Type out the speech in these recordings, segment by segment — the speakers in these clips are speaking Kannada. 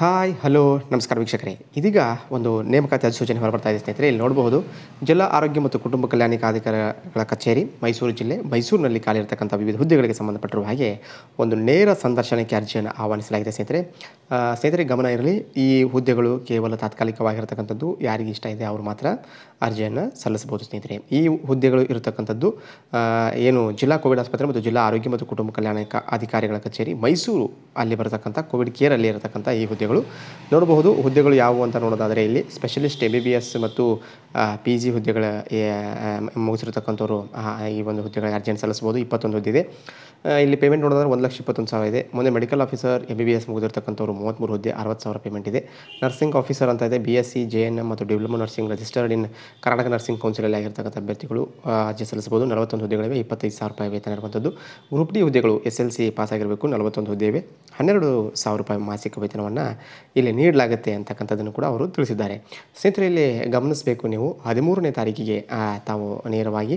ಹಾಯ್ ಹಲೋ ನಮಸ್ಕಾರ ವೀಕ್ಷಕರೇ ಇದೀಗ ಒಂದು ನೇಮಕಾತಿ ಅಧಿಸೂಚನೆ ಹೊರಬರ್ತಾ ಇದೆ ಸ್ನೇಹಿತರೆ ಇಲ್ಲಿ ನೋಡಬಹುದು ಜಿಲ್ಲಾ ಆರೋಗ್ಯ ಮತ್ತು ಕುಟುಂಬ ಕಲ್ಯಾಣಿಕಾಧಿಕಾರಿಗಳ ಕಚೇರಿ ಮೈಸೂರು ಜಿಲ್ಲೆ ಮೈಸೂರಿನಲ್ಲಿ ಕಾಲಿರ್ತಕ್ಕಂಥ ವಿವಿಧ ಹುದ್ದೆಗಳಿಗೆ ಸಂಬಂಧಪಟ್ಟಿರುವ ಹಾಗೆ ಒಂದು ನೇರ ಸಂದರ್ಶನಕ್ಕೆ ಅರ್ಜಿಯನ್ನು ಆಹ್ವಾನಿಸಲಾಗಿದೆ ಸ್ನೇಹಿತರೆ ಸ್ನೇಹಿತರೆ ಗಮನ ಇರಲಿ ಈ ಹುದ್ದೆಗಳು ಕೇವಲ ತಾತ್ಕಾಲಿಕವಾಗಿರ್ತಕ್ಕಂಥದ್ದು ಯಾರಿಗೆ ಇಷ್ಟ ಇದೆ ಅವರು ಮಾತ್ರ ಅರ್ಜಿಯನ್ನು ಸಲ್ಲಿಸಬಹುದು ಸ್ನೇಹಿತರೆ ಈ ಹುದ್ದೆಗಳು ಇರತಕ್ಕಂಥದ್ದು ಏನು ಜಿಲ್ಲಾ ಕೋವಿಡ್ ಆಸ್ಪತ್ರೆ ಮತ್ತು ಜಿಲ್ಲಾ ಆರೋಗ್ಯ ಮತ್ತು ಕುಟುಂಬ ಕಲ್ಯಾಣ ಅಧಿಕಾರಿಗಳ ಕಚೇರಿ ಮೈಸೂರು ಅಲ್ಲಿ ಬರತಕ್ಕಂಥ ಕೋವಿಡ್ ಕೇರಲ್ಲಿ ಇರತಕ್ಕಂಥ ಈ ಹುದ್ದೆ ಹುದ್ದೆಗಳು ನೋಡಬಹುದು ಹುದ್ದೆಗಳು ಯಾವುವು ಅಂತ ನೋಡೋದಾದರೆ ಇಲ್ಲಿ specialist M B B S ಮತ್ತು ಪಿ ಜಿ ಹುದ್ದೆಗಳ ಮುಗಿಸಿರ್ತಕ್ಕಂಥವ್ರು ಈ ಒಂದು ಹುದ್ದೆಗಳ ಅರ್ಜೆಂಟ್ ಸಲ್ಲಿಸ್ಬೋದು ಇಪ್ಪತ್ತೊಂದು ಹುದ್ದೆ ಇದೆ ಇಲ್ಲಿ ಪೇಮೆಂಟ್ ನೋಡೋದಾದ್ರೆ ಒಂದು ಲಕ್ಷ ಇಪ್ಪತ್ತೊಂದು ಸಾವಿರ ಇದೆ ಮುಂದೆ medical officer M B B S ಮುಗಿದಿರ್ತಕ್ಕಂಥವ್ರು ಮೂವತ್ತ್ಮೂರು ಹುದ್ದೆ ಅರವತ್ತು ಸಾವಿರ ಪೇಮೆಂಟ್ ಇದೆ ನರ್ಸಿಂಗ್ ಆಫೀಸರ್ ಅಂತ ಇದೆ B S C G N M ಮತ್ತು diploma nursing registered in Karnataka nursing ಕೌನ್ಸಿಲಲ್ಲಿ ಆಗಿರ್ತಕ್ಕಂಥ ಅಭ್ಯರ್ಥಿಗಳು ಅರ್ಜಿ ಸಲ್ಲಿಸಬಹುದು ನಲವತ್ತೊಂದು ಹುದ್ದೆಗಳಿವೆ ಇಪ್ಪತ್ತೈದು ಸಾವಿರ ರೂಪಾಯಿ ವೇತನ ಇರುವಂಥದ್ದು ಗ್ರೂಪ್ ಡಿ ಹುದ್ದೆಗಳು ಎಸ್ ಎಲ್ ಸಿ ಪಾಸ್ ಆಗಿರಬೇಕು ನಲವತ್ತೊಂದು ಹುದ್ದೆ ಇವೆ ಹನ್ನೆರಡು ಸಾವಿರ ರೂಪಾಯಿ ಮಾಸಿಕ ವೇತನವನ್ನು ಇಲ್ಲಿ ನೀಡಲಾಗುತ್ತೆ ಅಂತಕ್ಕಂಥದ್ದನ್ನು ಕೂಡ ಅವರು ತಿಳಿಸಿದ್ದಾರೆ ಸ್ನೇಹಿತರೆ ಇಲ್ಲಿ ಗಮನಿಸಬೇಕು ನೀವು ಹದಿಮೂರನೇ ತಾರೀಕಿಗೆ ತಾವು ನೇರವಾಗಿ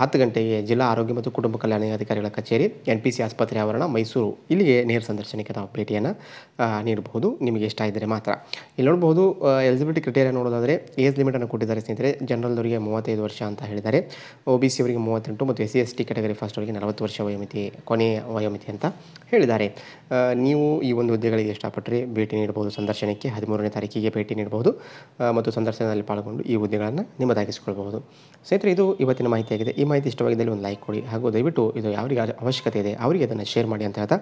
ಹತ್ತು ಗಂಟೆಗೆ ಜಿಲ್ಲಾ ಆರೋಗ್ಯ ಮತ್ತು ಕುಟುಂಬ ಕಲ್ಯಾಣಾಧಿಕಾರಿಗಳ ಕಚೇರಿ ಎನ್ ಪಿ ಸಿ ಆಸ್ಪತ್ರೆ ಆವರಣ ಮೈಸೂರು ಇಲ್ಲಿಗೆ ನೇರ ಸಂದರ್ಶನಕ್ಕೆ ತಾವು ಭೇಟಿಯನ್ನು ನೀಡಬಹುದು ನಿಮಗೆ ಇಷ್ಟ ಇದ್ದರೆ ಮಾತ್ರ ಇಲ್ಲಿ ನೋಡಬಹುದು ಎಲಿಜಿಬಿಲಿಟಿ ಕ್ರಿಟೇರಿಯಾ ನೋಡೋದಾದರೆ ಏಜ್ ಲಿಮಿಟನ್ನು ಕೊಟ್ಟಿದ್ದಾರೆ ಸ್ನೇಹಿತರೆ ಜನರಲ್ವರಿಗೆ ಮೂವತ್ತೈದು ವರ್ಷ ಅಂತ ಹೇಳಿದ್ದಾರೆ ಒ ಬಿ ಸಿ ಅವರಿಗೆ ಮೂವತ್ತೆಂಟು ಮತ್ತು S C S T category first ಅವರಿಗೆ ನಲವತ್ತು ವರ್ಷ ವಯೋಮಿತಿ ಕೊನೆಯ ವಯೋಮಿತಿ ಅಂತ ಹೇಳಿದ್ದಾರೆ ನೀವು ಈ ಒಂದು ಹುದ್ದೆಗಳಿಗೆ ಇಷ್ಟಪಟ್ಟರೆ ಭೇಟಿ ನೀಡಬಹುದು ಸಂದರ್ಶನಕ್ಕೆ ಹದಿಮೂರನೇ ತಾರೀಕಿಗೆ ಭೇಟಿ ನೀಡಬಹುದು ಮತ್ತು ಸಂದರ್ಶನದಲ್ಲಿ ಪಾಲ್ಗೊಂಡು ಈ ಹುದ್ದೆಗಳನ್ನು ನಿಮ್ಮದಾಗಿಸಿಕೊಳ್ಬಹುದು ಸ್ನೇಹಿತರೆ ಇದು ಇವತ್ತಿನ ಮಾಹಿತಿಯಾಗಿದೆ ಈ ಮಾಹಿತಿ ಇಷ್ಟವಾಗಿದ್ದಲ್ಲಿ ಒಂದು ಲೈಕ್ ಕೊಡಿ ಹಾಗೂ ದಯವಿಟ್ಟು ಇದು ಯಾರಿಗೆ ಅವಶ್ಯಕತೆ ಇದೆ ಅವರಿಗೆ ಅದನ್ನು ಶೇರ್ ಮಾಡಿ ಅಂತ ಹೇಳ್ತಾ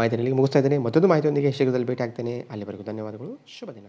ಮಾಹಿತಿಯಲ್ಲಿ ಮುಗಿಸ್ತಾ ಇದ್ದೇನೆ ಮತ್ತೊಂದು ಮಾಹಿತಿಯೊಂದಿಗೆ ಶೀಘ್ರದಲ್ಲಿ ಭೇಟಿ ಆಗ್ತೇನೆ ಅಲ್ಲಿವರೆಗೂ ಧನ್ಯವಾದಗಳು ಶುಭ ದಿನ